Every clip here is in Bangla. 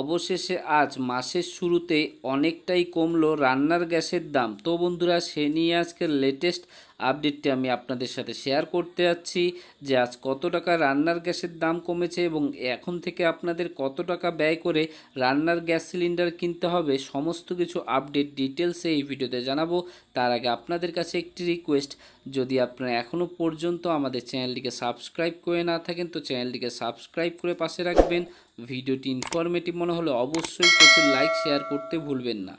অবশেষে আজ মাসের শুরুতে অনেকটাই কমলো রান্নার গ্যাসের দাম তো বন্ধুরা সে নিয়ে আজকের লেটেস্ট আপডেটটি আমি আপনাদের সাথে শেয়ার করতে যাচ্ছি যে আজ কত টাকা রান্নার গ্যাসের দাম কমেছে এবং এখন থেকে আপনাদের কত টাকা ব্যয় করে রান্নার গ্যাস সিলিন্ডার কিনতে হবে সমস্ত কিছু আপডেট ডিটেলসে এই ভিডিওতে জানাবো তার আগে আপনাদের কাছে একটি রিকোয়েস্ট যদি আপনারা এখনও পর্যন্ত আমাদের চ্যানেলটিকে সাবস্ক্রাইব করে না থাকেন তো চ্যানেলটিকে সাবস্ক্রাইব করে পাশে রাখবেন ভিডিওটি ইনফরমেটিভ মনে হলে অবশ্যই প্রচুর লাইক শেয়ার করতে ভুলবেন না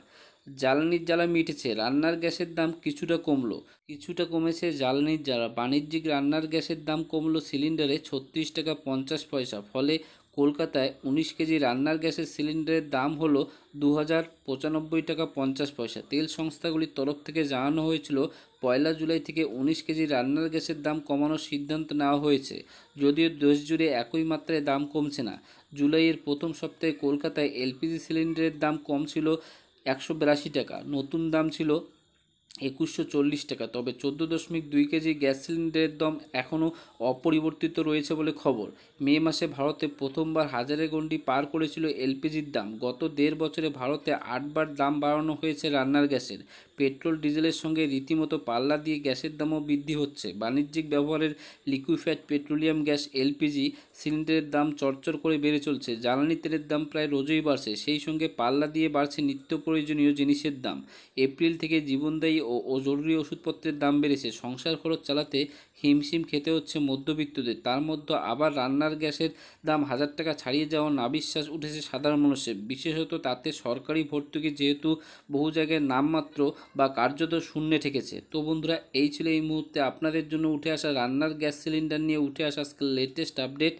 জ্বালানির জ্বালা মিটেছে রান্নার গ্যাসের দাম কিছুটা কমলো কিছুটা কমেছে জ্বালানির জ্বালা বাণিজ্যিক রান্নার গ্যাসের দাম কমলো সিলিন্ডারে ছত্রিশ টাকা পঞ্চাশ পয়সা ফলে কলকাতায় উনিশ কেজি রান্নার গ্যাসের সিলিন্ডারের দাম হলো দু হাজার পঁচানব্বই টাকা পঞ্চাশ পয়সা তেল সংস্থাগুলির তরফ থেকে জানানো হয়েছিল পয়লা জুলাই থেকে উনিশ কেজি রান্নার গ্যাসের দাম কমানোর সিদ্ধান্ত নেওয়া হয়েছে যদিও দেশ জুড়ে একই মাত্রায় দাম কমছে না জুলাইয়ের প্রথম সপ্তাহে কলকাতায় এলপিজি সিলিন্ডারের দাম কম ছিল একশো বিরাশি টাকা নতুন দাম ছিল একুশশো চল্লিশ টাকা তবে চোদ্দো দশমিক দুই কেজি গ্যাস সিলিন্ডারের দাম এখনও অপরিবর্তিত রয়েছে বলে খবর মে মাসে ভারতে প্রথমবার হাজারে গণ্ডি পার করেছিল এলপিজির দাম গত দেড় বছরে ভারতে আটবার দাম বাড়ানো হয়েছে রান্নার গ্যাসের পেট্রোল ডিজেলের সঙ্গে রীতিমতো পাল্লা দিয়ে গ্যাসের দামও বৃদ্ধি হচ্ছে বাণিজ্যিক ব্যবহারের লিকুইফ্যাট পেট্রোলিয়াম গ্যাস এলপিজি সিলিন্ডারের দাম চড়চড় করে বেড়ে চলছে জ্বালানি তেলের দাম প্রায় রোজই বাড়ছে সেই সঙ্গে পাল্লা দিয়ে বাড়ছে নিত্য প্রয়োজনীয় জিনিসের দাম এপ্রিল থেকে জীবনদায়ী ও জরুরি ওষুধপত্রের দাম বেড়েছে সংসার খরচ চালাতে হিমশিম খেতে হচ্ছে মধ্যবিত্তদের তার মধ্যে আবার রান্নার গ্যাসের দাম হাজার টাকা ছাড়িয়ে যাওয়া নাবিশ্বাস উঠেছে সাধারণ মানুষের বিশেষত তাতে সরকারি ভর্তুকি যেহেতু বহু জায়গায় নামমাত্র বা কার্যত শূন্যে ঠেকেছে তো বন্ধুরা এই ছিল এই মুহূর্তে আপনাদের জন্য উঠে আসা রান্নার গ্যাস সিলিন্ডার নিয়ে উঠে আসা আজকের লেটেস্ট আপডেট